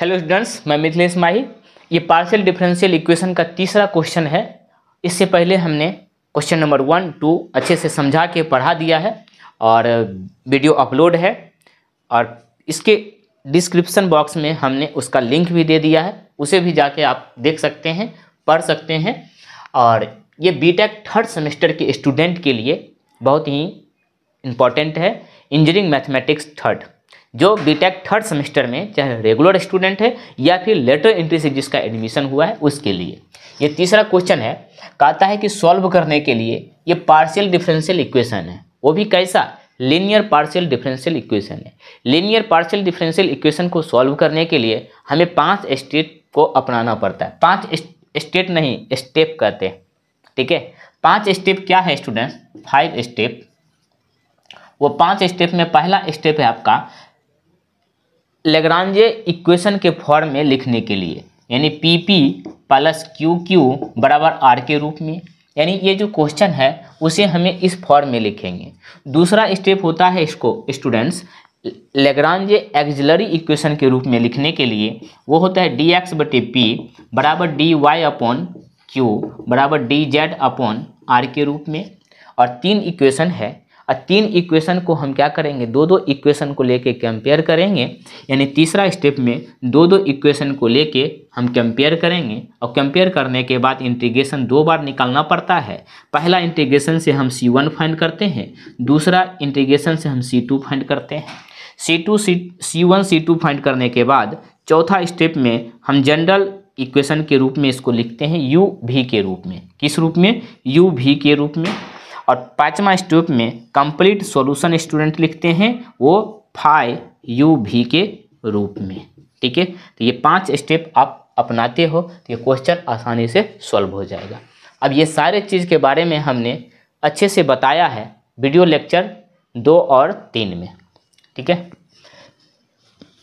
Hello students मैं मिथिलेश माही ये partial differential equation का तीसरा क्वेश्चन है इससे पहले हमने क्वेश्चन नंबर वन टू अच्छे से समझा के पढ़ा दिया है और वीडियो अपलोड है और इसके डिस्क्रिप्सन बॉक्स में हमने उसका लिंक भी दे दिया है उसे भी जाके आप देख सकते हैं पढ़ सकते हैं और ये बी थर्ड सेमेस्टर के स्टूडेंट के लिए बहुत ही इम्पॉर्टेंट है इंजीनियरिंग मैथमेटिक्स थर्ड जो बीटेक थर्ड सेमेस्टर में चाहे रेगुलर स्टूडेंट है या फिर लेटर एंट्री से जिसका एडमिशन हुआ है उसके लिए ये तीसरा क्वेश्चन है कहता है कि सॉल्व करने के लिए ये पार्शियल डिफरेंशियल इक्वेशन है वो भी कैसा लीनियर पार्शियल डिफरेंशियल इक्वेशन है लिनियर पार्शियल डिफरेंशियल इक्वेशन को सॉल्व करने के लिए हमें पांच स्टेट को अपनाना पड़ता है पांच स्टेट नहीं स्टेप कहते हैं ठीक है पांच स्टेप क्या है स्टूडेंट्स फाइव स्टेप वो पांच स्टेप में पहला स्टेप है आपका लेग्रांजे इक्वेशन के फॉर्म में लिखने के लिए यानी P P plus Q Q बराबर आर के रूप में यानी ये जो क्वेश्चन है उसे हमें इस फॉर्म में लिखेंगे दूसरा स्टेप होता है इसको स्टूडेंट्स लेग्रांज एक्जलरी इक्वेशन के रूप में लिखने के लिए वो होता है डी एक्स बटे पी बराबर डी वाई अपॉन क्यू बराबर डी जेड अपॉन आर के रूप में और तीन इक्वेशन है और तीन इक्वेशन को हम क्या करेंगे दो दो इक्वेशन को लेके कंपेयर करेंगे यानी तीसरा स्टेप में दो दो इक्वेशन को लेके हम कंपेयर करेंगे और कंपेयर करने के बाद इंटीग्रेशन दो बार निकालना पड़ता है पहला इंटीग्रेशन से हम सी वन फाइंड करते हैं दूसरा इंटीग्रेशन से हम सी टू फाइंड करते हैं C two C C one सी टू फाइंड करने के बाद चौथा स्टेप में हम जनरल इक्वेशन के रूप में इसको लिखते हैं यू भी के रूप में किस रूप में यू भी के रूप में और पाँचवा स्टूप में कंप्लीट सॉल्यूशन स्टूडेंट लिखते हैं वो फाइ यू भी के रूप में ठीक है तो ये पांच स्टेप आप अपनाते हो तो ये क्वेश्चन आसानी से सॉल्व हो जाएगा अब ये सारे चीज़ के बारे में हमने अच्छे से बताया है वीडियो लेक्चर दो और तीन में ठीक है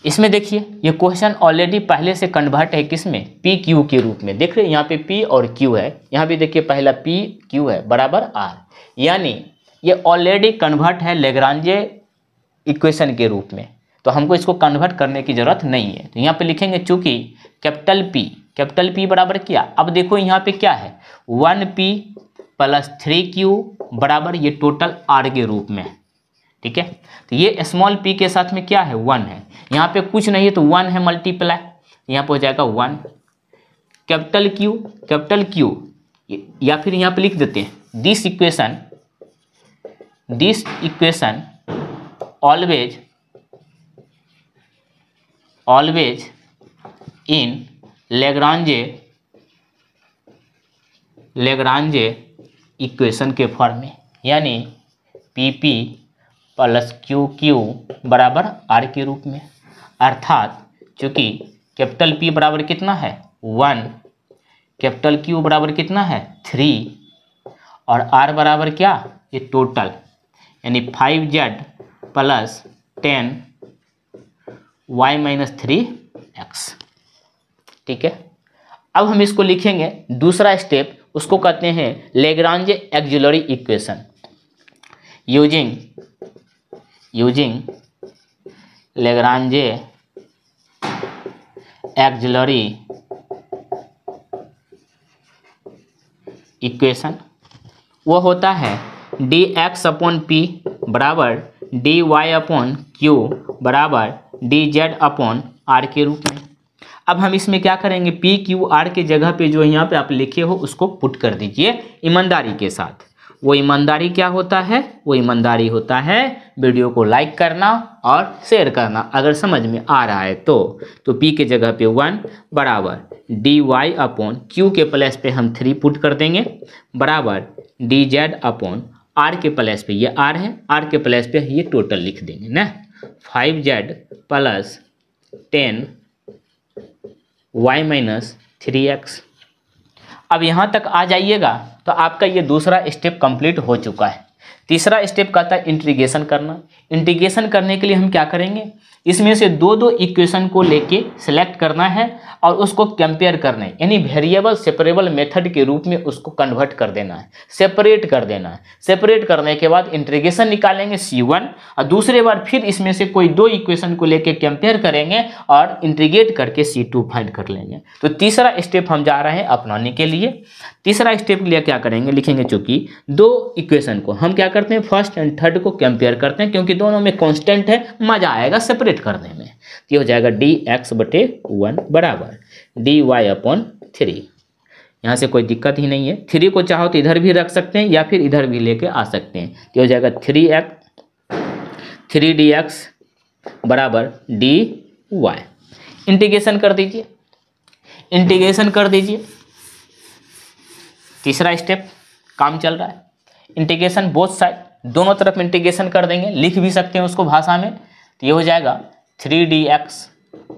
इसमें देखिए ये क्वेश्चन ऑलरेडी पहले से कन्वर्ट है किस में पी क्यू के रूप में देख रहे हैं यहाँ पे पी और क्यू है यहाँ भी देखिए पहला पी क्यू है बराबर आर यानी ये ऑलरेडी कन्वर्ट है लेग्रांजे इक्वेशन के रूप में तो हमको इसको कन्वर्ट करने की ज़रूरत नहीं है तो यहाँ पे लिखेंगे चूँकि कैपिटल पी कैपिटल पी बराबर क्या अब देखो यहाँ पे क्या है one P plus three Q बराबर ये टोटल आर के रूप में है ठीक है तो ये स्मॉल पी के साथ में क्या है वन है यहाँ पे कुछ नहीं है तो वन है मल्टीप्लाई यहाँ पे हो जाएगा one capital Q capital Q या फिर यहाँ पे लिख देते हैं this equation this equation always always in Lagrange Lagrange equation के फॉर्म में यानी P P plus Q Q बराबर आर के रूप में अर्थात चूँकि कैपिटल पी बराबर कितना है वन कैपिटल क्यू बराबर कितना है थ्री और आर बराबर क्या ये टोटल यानी five Z plus ten Y minus three X ठीक है अब हम इसको लिखेंगे दूसरा स्टेप उसको कहते हैं Lagrange auxiliary equation using using Lagrange auxiliary equation वो होता है डी एक्स अपॉन पी बराबर डी वाई अपॉन क्यू बराबर डी जेड अपॉन आर के रूप में अब हम इसमें क्या करेंगे पी क्यू आर के जगह पे जो यहाँ पे आप लिखे हो उसको पुट कर दीजिए ईमानदारी के साथ वो ईमानदारी क्या होता है वो ईमानदारी होता है वीडियो को लाइक करना और शेयर करना अगर समझ में आ रहा है तो तो पी के जगह पे वन बराबर डी वाई अपॉन क्यू के प्लस पे हम थ्री पुट कर देंगे बराबर डी जेड अपॉन आर के प्लस पे ये आर है आर के प्लस पे ये टोटल लिख देंगे ना five Z plus ten Y minus three X अब यहाँ तक आ जाइएगा तो आपका ये दूसरा स्टेप कंप्लीट हो चुका है तीसरा स्टेप कहता है इंटीग्रेशन करना इंटीग्रेशन करने के लिए हम क्या करेंगे इसमें से दो दो इक्वेशन को लेके सिलेक्ट करना है और उसको कंपेयर करना है यानी वेरिएबल सेपरेबल मेथड के रूप में उसको कन्वर्ट कर देना है सेपरेट कर देना है सेपरेट करने के बाद इंटीग्रेशन निकालेंगे सी वन और दूसरे बार फिर इसमें से कोई दो इक्वेशन को लेके कंपेयर करेंगे और इंटीग्रेट करके सी टू फाइंड कर लेंगे तो तीसरा स्टेप हम जा रहे हैं अपनाने के लिए तीसरा स्टेप के लिए क्या करेंगे लिखेंगे चूंकि दो इक्वेशन को हम हम क्या करते हैं फर्स्ट एंड थर्ड को कंपेयर करते हैं क्योंकि दोनों में कांस्टेंट है मजा आएगा सेपरेट करने में तो हो जाएगा डी एक्स बटे वन बराबर डी वाई अपॉन थ्री यहाँ से कोई दिक्कत ही नहीं है थ्री को चाहो तो इधर भी रख सकते हैं या फिर इधर भी लेके आ सकते हैं तो हो जाएगा three X three D x बराबर डी वाई इंटीग्रेशन कर दीजिए इंटीग्रेशन कर दीजिए तीसरा स्टेप काम चल रहा है इंटीग्रेशन बोथ साइड दोनों तरफ इंटीग्रेशन कर देंगे लिख भी सकते हैं उसको भाषा में तो ये हो जाएगा थ्री डी एक्स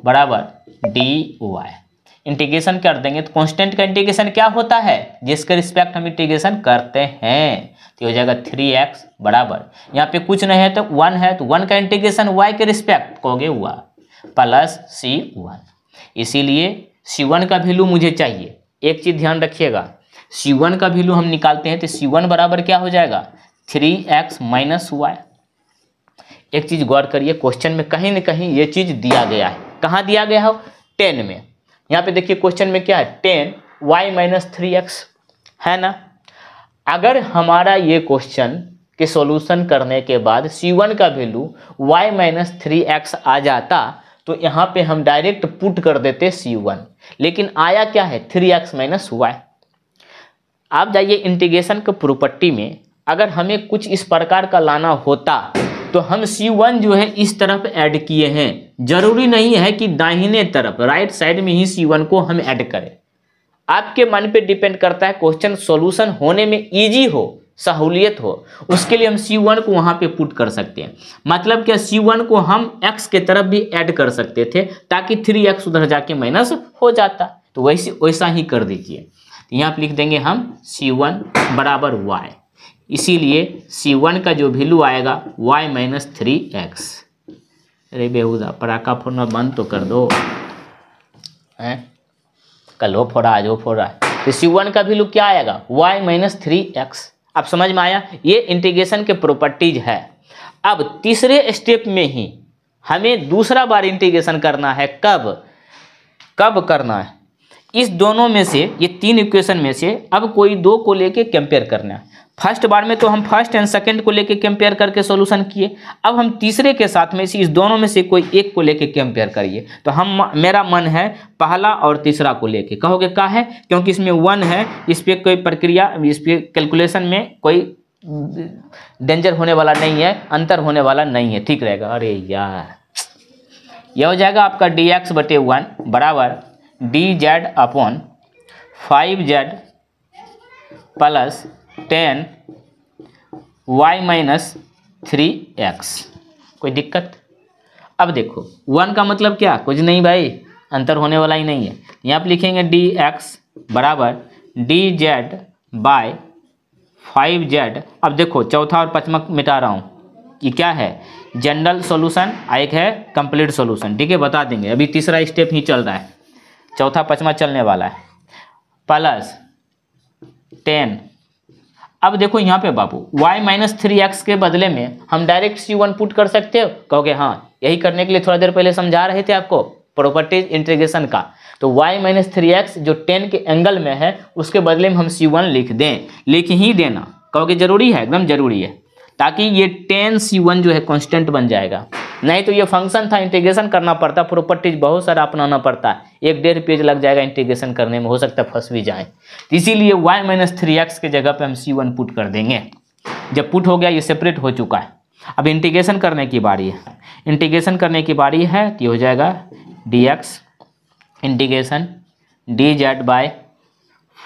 बराबर डी वाई इंटीग्रेशन कर देंगे तो कांस्टेंट का इंटीग्रेशन क्या होता है जिसके रिस्पेक्ट हम इंटीग्रेशन करते हैं तो ये हो जाएगा थ्री एक्स बराबर यहाँ पे कुछ नहीं है तो वन है तो वन का इंटीग्रेशन वाई के रिस्पेक्ट कहोगे हुआ प्लस सी वन इसीलिए सी वन का वैल्यू मुझे चाहिए एक चीज़ ध्यान रखिएगा सी वन का वैल्यू हम निकालते हैं तो सी वन बराबर क्या हो जाएगा थ्री एक्स माइनस वाई एक चीज़ गौर करिए क्वेश्चन में कहीं ना कहीं ये चीज़ दिया गया है कहाँ दिया गया हो टेन में यहाँ पे देखिए क्वेश्चन में क्या है ten Y minus three x है ना अगर हमारा ये क्वेश्चन के सॉल्यूशन करने के बाद सी वन का value y minus three x आ जाता तो यहाँ पे हम डायरेक्ट पुट कर देते सी वन लेकिन आया क्या है थ्री एक्स माइनस वाई आप जाइए इंटीग्रेशन के प्रॉपर्टी में अगर हमें कुछ इस प्रकार का लाना होता तो हम C1 जो है इस तरफ ऐड किए हैं जरूरी नहीं है कि दाहिने तरफ राइट साइड में ही C1 को हम ऐड करें आपके मन पे डिपेंड करता है क्वेश्चन सॉल्यूशन होने में इजी हो सहूलियत हो उसके लिए हम C1 को वहाँ पे पुट कर सकते हैं मतलब क्या C1 को हम x के तरफ भी ऐड कर सकते थे ताकि एक्स उधर जाके माइनस हो जाता तो वैसे वैसा ही कर दीजिए यहाँ पर लिख देंगे हम सी वन बराबर वाई इसीलिए सी वन का जो वैल्यू आएगा वाई माइनस थ्री एक्स अरे बेहूदा पटाखा फोड़ना बंद तो कर दो हैं कल हो फोड़ा आज हो फोड़ा तो सी वन का वैल्यू क्या आएगा वाई माइनस थ्री एक्स अब समझ में आया ये इंटीग्रेशन के प्रॉपर्टीज है अब तीसरे स्टेप में ही हमें दूसरा बार इंटीग्रेशन करना है कब कब करना है इस दोनों में से ये तीन इक्वेशन में से अब कोई दो को लेके कंपेयर करना है फर्स्ट बार में तो हम फर्स्ट एंड सेकंड को लेके कंपेयर करके सॉल्यूशन किए अब हम तीसरे के साथ में से इस दोनों में से कोई एक को लेके कंपेयर करिए तो हम मेरा मन है पहला और तीसरा को लेके कहोगे का है क्योंकि इसमें वन है इस पर कोई प्रक्रिया इस पर कैलकुलेशन में कोई डेंजर होने वाला नहीं है अंतर होने वाला नहीं है ठीक रहेगा अरे यार यह हो जाएगा आपका डी एक्स बटे वन बराबर D Z upon five Z plus ten Y minus three x कोई दिक्कत अब देखो वन का मतलब क्या कुछ नहीं भाई अंतर होने वाला ही नहीं है यहाँ पर लिखेंगे डी एक्स बराबर D z by five z अब देखो चौथा और पचमा मिटा रहा हूँ कि क्या है जनरल सॉल्यूशन एक है कंप्लीट सॉल्यूशन ठीक है बता देंगे अभी तीसरा स्टेप ही चल रहा है चौथा पचमा चलने वाला है प्लस टेन अब देखो यहाँ पे बाबू y माइनस थ्री एक्स के बदले में हम डायरेक्ट c1 पुट कर सकते हो कहोगे हाँ यही करने के लिए थोड़ा देर पहले समझा रहे थे आपको प्रॉपर्टीज इंटीग्रेशन का तो y माइनस थ्री एक्स जो टेन के एंगल में है उसके बदले में हम c1 लिख दें लिख ही देना कहोगे जरूरी है एकदम जरूरी है ताकि ये टेन सी वन जो है कॉन्स्टेंट बन जाएगा नहीं तो ये फंक्शन था इंटीग्रेशन करना पड़ता प्रॉपर्टीज बहुत सारा अपनाना पड़ता एक डेढ़ पेज लग जाएगा इंटीग्रेशन करने में हो सकता है फंस भी जाए तो इसीलिए वाई माइनस थ्री एक्स के जगह पे हम सी वन पुट कर देंगे जब पुट हो गया ये सेपरेट हो चुका है अब इंटीग्रेशन करने की बारी है इंटीग्रेशन करने की बारी है तो हो जाएगा D x integration d z by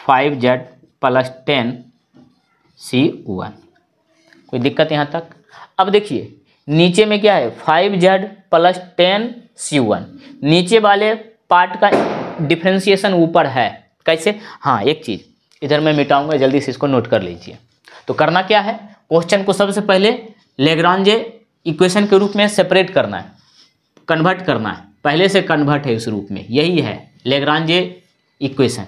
five Z plus ten c one कोई दिक्कत यहाँ तक अब देखिए नीचे में क्या है five Z plus ten c one नीचे वाले पार्ट का डिफ्रेंसिएशन ऊपर है कैसे हाँ एक चीज़ इधर मैं मिटाऊंगा जल्दी से इसको नोट कर लीजिए तो करना क्या है क्वेश्चन को सबसे पहले लेग्रांजे इक्वेशन के रूप में सेपरेट करना है कन्वर्ट करना है पहले से कन्वर्ट है उस रूप में यही है लेग्रांजे इक्वेशन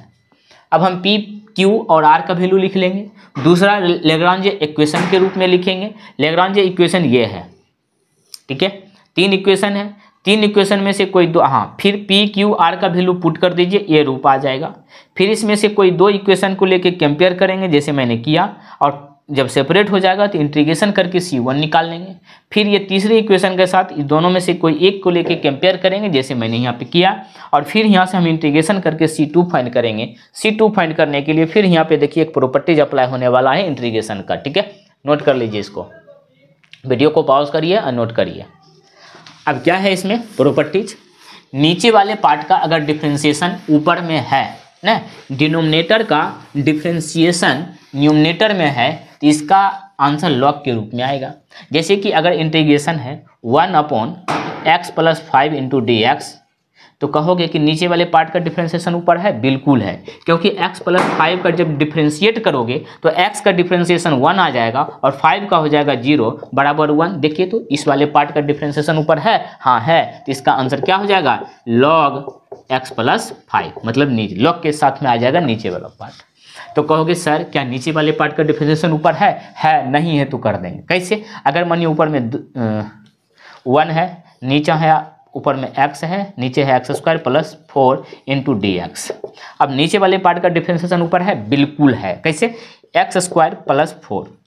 अब हम पी क्यू और आर का वैल्यू लिख लेंगे दूसरा लेग्रांजे इक्वेशन के रूप में लिखेंगे लेग्रांजे इक्वेशन ये है ठीक है तीन इक्वेशन है तीन इक्वेशन में से कोई दो हाँ फिर पी क्यू आर का वैल्यू पुट कर दीजिए ये रूप आ जाएगा फिर इसमें से कोई दो इक्वेशन को लेके कंपेयर करेंगे जैसे मैंने किया और जब सेपरेट हो जाएगा तो इंट्रीगेशन करके सी वन निकाल लेंगे फिर ये तीसरे इक्वेशन के साथ दोनों में से कोई एक को लेके कंपेयर करेंगे जैसे मैंने यहाँ पे किया और फिर यहाँ से हम इंट्रीगेशन करके सी टू फाइंड करेंगे सी टू फाइंड करने के लिए फिर यहाँ पे देखिए एक प्रॉपर्टीज अप्लाई होने वाला है इंट्रीगेशन का ठीक है नोट कर लीजिए इसको वीडियो को पॉज करिए और नोट करिए अब क्या है इसमें प्रॉपर्टीज नीचे वाले पार्ट का अगर डिफ्रेंसिएशन ऊपर में है ना डिनोमिनेटर का डिफ्रेंसिएशन न्यूमिनेटर में है तो इसका आंसर लॉक के रूप में आएगा जैसे कि अगर इंटीग्रेशन है one upon x plus five into d x तो कहोगे कि नीचे वाले पार्ट का डिफ्रेंसिएशन ऊपर है बिल्कुल है क्योंकि x प्लस फाइव का जब डिफ्रेंशिएट करोगे तो x का डिफ्रेंसिएशन वन आ जाएगा और फाइव का हो जाएगा जीरो बराबर वन देखिए तो इस वाले पार्ट का डिफ्रेंसिएशन ऊपर है हाँ है तो इसका आंसर क्या हो जाएगा लॉग एक्स प्लस फाइव मतलब नीचे लॉग के साथ में आ जाएगा नीचे वाला पार्ट तो कहोगे सर क्या नीचे वाले पार्ट का डिफ्रेंसिएशन ऊपर है है नहीं है तो कर देंगे कैसे अगर मानिए ऊपर में वन है नीचा है ऊपर में x है नीचे है x square plus four into d x अब नीचे वाले पार्ट का डिफ्रेंसिएशन ऊपर है बिल्कुल है कैसे एक्स स्क्वायर प्लस फोर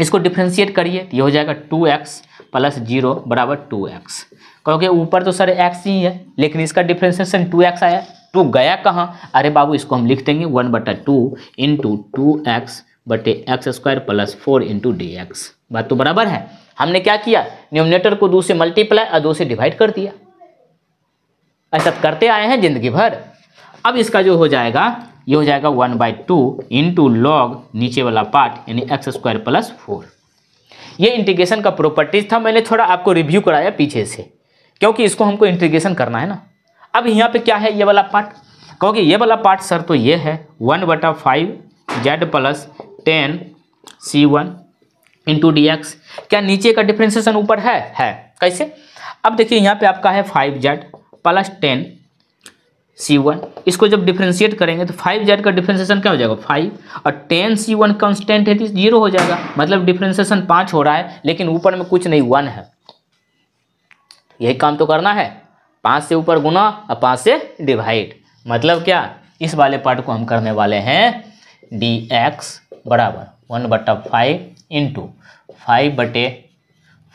इसको डिफ्रेंशिएट करिए तो ये हो जाएगा टू एक्स प्लस जीरो बराबर टू एक्स क्योंकि ऊपर तो सर एक्स ही है लेकिन इसका डिफ्रेंसिएशन टू एक्स आया टू गया कहाँ अरे बाबू इसको हम लिख देंगे वन बटा टू इंटू टू एक्स बटे x square plus four into d x बात तो बराबर है हमने क्या किया न्यूमिनेटर को दो से मल्टीप्लाई और दो से डिवाइड कर दिया ऐसा तो करते आए हैं जिंदगी भर अब इसका जो हो जाएगा ये हो जाएगा one by two into log नीचे वाला पार्ट यानी एक्स स्क्वायर प्लस फोर ये इंटीग्रेशन का प्रॉपर्टीज था मैंने थोड़ा आपको रिव्यू कराया पीछे से क्योंकि इसको हमको इंटीग्रेशन करना है ना अब यहाँ पे क्या है ये वाला पार्ट क्योंकि ये वाला पार्ट सर तो ये है वन बटा five Z plus ten c one into d x क्या नीचे का डिफ्रेंसिएशन ऊपर है है कैसे अब देखिए यहाँ पे आपका है five Z plus ten c one इसको जब डिफ्रेंशिएट करेंगे तो फाइव जेड का डिफ्रेंसिएशन क्या हो जाएगा फाइव और टेन सी वन कॉन्स्टेंट है तो जीरो हो जाएगा मतलब डिफ्रेंसिएशन पाँच हो रहा है लेकिन ऊपर में कुछ नहीं वन है यही काम तो करना है पाँच से ऊपर गुना और पाँच से डिवाइड मतलब क्या इस वाले पार्ट को हम करने वाले हैं डी एक्स बराबर वन बट्टा फाइव इंटू फाइव बटे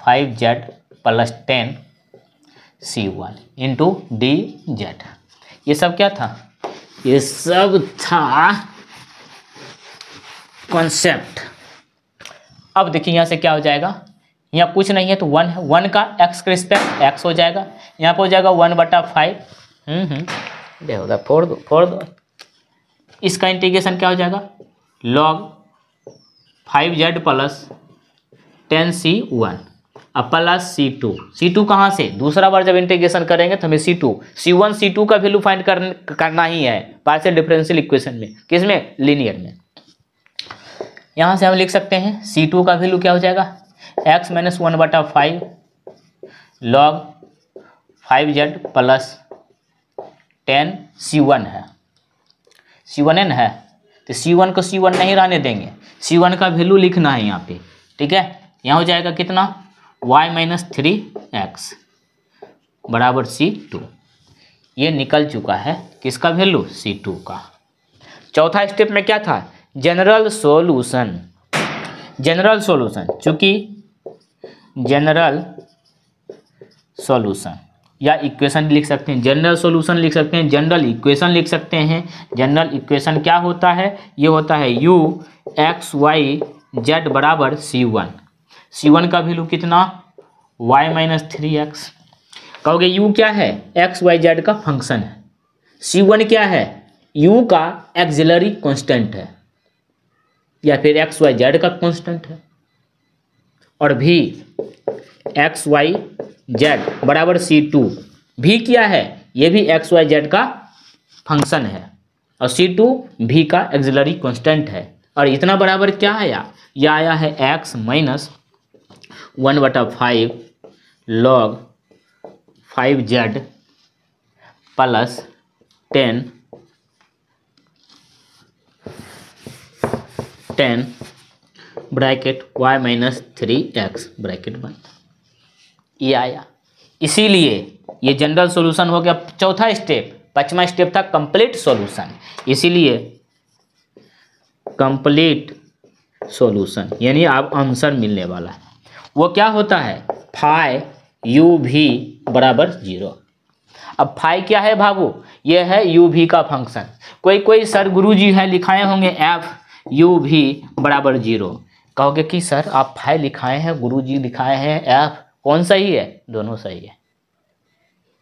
five Z plus ten c one into d z ये सब क्या था ये सब था कॉन्सेप्ट अब देखिए यहाँ से क्या हो जाएगा यहाँ कुछ नहीं है तो वन है वन का एक्स के रिस्पेक्ट एक्स हो जाएगा यहाँ पर हो जाएगा वन बटा फाइव फोर हम्म, हम्म। फोड़ दो फोड़ दो इसका इंटीग्रेशन क्या हो जाएगा log five Z plus ten c one और plus c two c two कहाँ से दूसरा बार जब इंटीग्रेशन करेंगे तो हमें सी टू सी वन सी टू का वैल्यू फाइंड कर, करना ही है पार्शियल डिफरेंशियल इक्वेशन में किस में लीनियर में यहाँ से हम लिख सकते हैं सी टू का वैल्यू क्या हो जाएगा एक्स माइनस वन बटा five log five Z plus ten c one है सी वन एन है तो सी वन को सी वन नहीं रहने देंगे सी वन का वैल्यू लिखना है यहाँ पे ठीक है यहाँ हो जाएगा कितना वाई माइनस थ्री एक्स बराबर सी टू ये निकल चुका है किसका वैल्यू सी टू का चौथा स्टेप में क्या था जनरल सोल्यूशन जनरल सोल्यूशन चूंकि जनरल सोल्यूशन या इक्वेशन लिख सकते हैं जनरल सॉल्यूशन लिख सकते हैं जनरल इक्वेशन लिख सकते हैं जनरल इक्वेशन क्या होता है ये होता है यू एक्स वाई जेड बराबर सी वन सी वन का वैल्यू कितना वाई माइनस थ्री एक्स कहोगे यू क्या है एक्स वाई जेड का फंक्शन है सी वन क्या है यू का एक्जिलरी कॉन्स्टेंट है या फिर एक्स वाई जेड का कॉन्स्टेंट है और भी एक्स वाई जेड बराबर सी टू भी क्या है ये भी एक्स वाई जेड का फंक्शन है और सी टू भी का एक्जलरी कॉन्स्टेंट है और इतना बराबर क्या है या यह आया है एक्स माइनस वन बटा five log five Z plus ten ten bracket y minus three x bracket बनता ये आया इसीलिए ये जनरल सॉल्यूशन हो गया चौथा स्टेप पांचवा स्टेप था कंप्लीट सॉल्यूशन इसीलिए कंप्लीट सॉल्यूशन यानी आप आंसर मिलने वाला है वो क्या होता है फाइ यू भी बराबर जीरो अब फाइ क्या है बाबू ये है यू भी का फंक्शन कोई कोई सर गुरु जी है लिखाए होंगे एफ यू भी बराबर जीरो कहोगे कि सर आप फाइ लिखाए हैं गुरु जी लिखाए हैं एफ कौन सही है दोनों सही है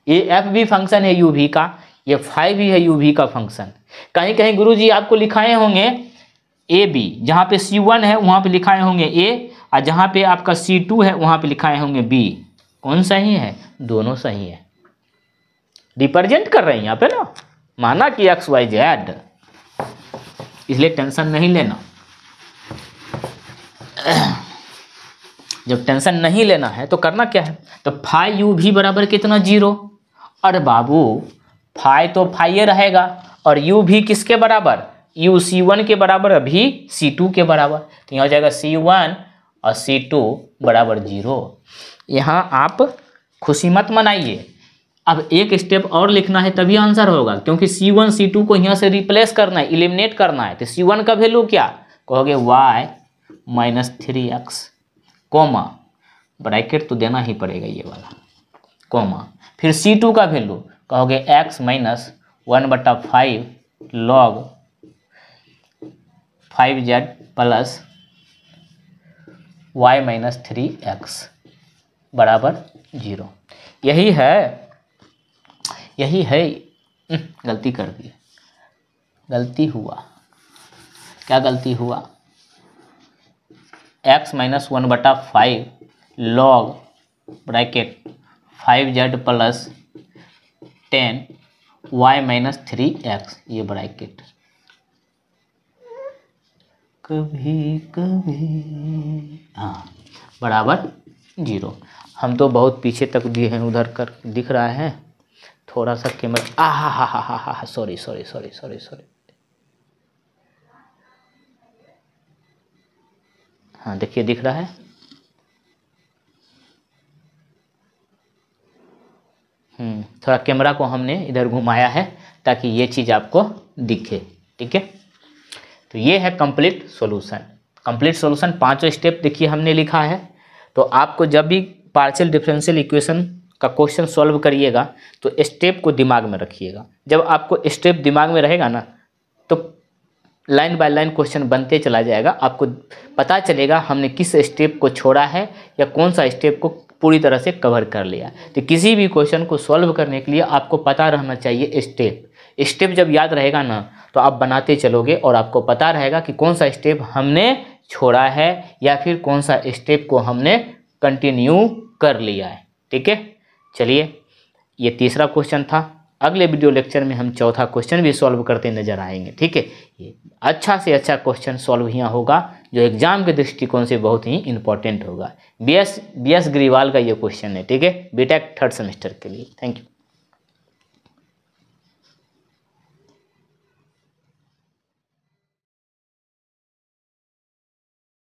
ये एफ भी फंक्शन है यू भी का ये फाइव भी है यू भी का फंक्शन कहीं कहीं गुरु जी आपको लिखाए होंगे ए बी जहाँ पे सी वन है वहाँ पे लिखाए होंगे ए और जहाँ पे आपका सी टू है वहाँ पे लिखाए होंगे बी कौन सही है दोनों सही है रिप्रेजेंट कर रहे हैं यहाँ पे ना माना कि एक्स वाई जेड इसलिए टेंशन नहीं लेना जब टेंशन नहीं लेना है तो करना क्या है तो फाइव यू भी बराबर कितना जीरो अरे बाबू फाइव तो फाइव रहेगा और यू भी किसके बराबर यू सी वन के बराबर अभी सी टू के बराबर तो यहाँ हो जाएगा सी वन और सी टू बराबर जीरो यहाँ आप खुशी मत मनाइए अब एक स्टेप और लिखना है तभी आंसर होगा क्योंकि सी वन सी टू को यहाँ से रिप्लेस करना है इलिमिनेट करना है तो सी वन का वैल्यू क्या कहोगे y minus three x comma bracket तो देना ही पड़ेगा ये वाला कॉमा फिर सी टू का वैल्यू कहोगे एक्स माइनस वन बटा five log five Z plus y minus three x बराबर जीरो यही है यही है हम्म, गलती कर दी गलती हुआ क्या गलती हुआ एक्स माइनस वन बटा five log bracket five Z plus ten Y minus three x ये ब्रैकेट कभी कभी हाँ बराबर जीरो हम तो बहुत पीछे तक दिए हैं उधर कर दिख रहा है थोड़ा सा कीमत आ हा हा हा हा हा sorry sorry sorry sorry sorry हाँ देखिए दिख रहा है हम्म, थोड़ा कैमरा को हमने इधर घुमाया है ताकि ये चीज़ आपको दिखे ठीक है तो ये है कंप्लीट सॉल्यूशन कंप्लीट सॉल्यूशन पांचों स्टेप देखिए हमने लिखा है तो आपको जब भी पार्शियल डिफरेंशियल इक्वेशन का क्वेश्चन सॉल्व करिएगा तो स्टेप को दिमाग में रखिएगा जब आपको स्टेप दिमाग में रहेगा ना तो लाइन बाय लाइन क्वेश्चन बनते चला जाएगा आपको पता चलेगा हमने किस स्टेप को छोड़ा है या कौन सा स्टेप को पूरी तरह से कवर कर लिया तो किसी भी क्वेश्चन को सॉल्व करने के लिए आपको पता रहना चाहिए स्टेप स्टेप जब याद रहेगा ना तो आप बनाते चलोगे और आपको पता रहेगा कि कौन सा स्टेप हमने छोड़ा है या फिर कौन सा स्टेप को हमने कंटिन्यू कर लिया है ठीक है चलिए ये तीसरा क्वेश्चन था अगले वीडियो लेक्चर में हम चौथा क्वेश्चन भी सॉल्व करते नजर आएंगे ठीक है ये अच्छा से अच्छा क्वेश्चन सॉल्व यहाँ होगा जो एग्जाम के दृष्टिकोण से बहुत ही इंपॉर्टेंट होगा B S B S Grewal का ये क्वेश्चन है ठीक है बीटेक थर्ड सेमेस्टर के लिए थैंक यू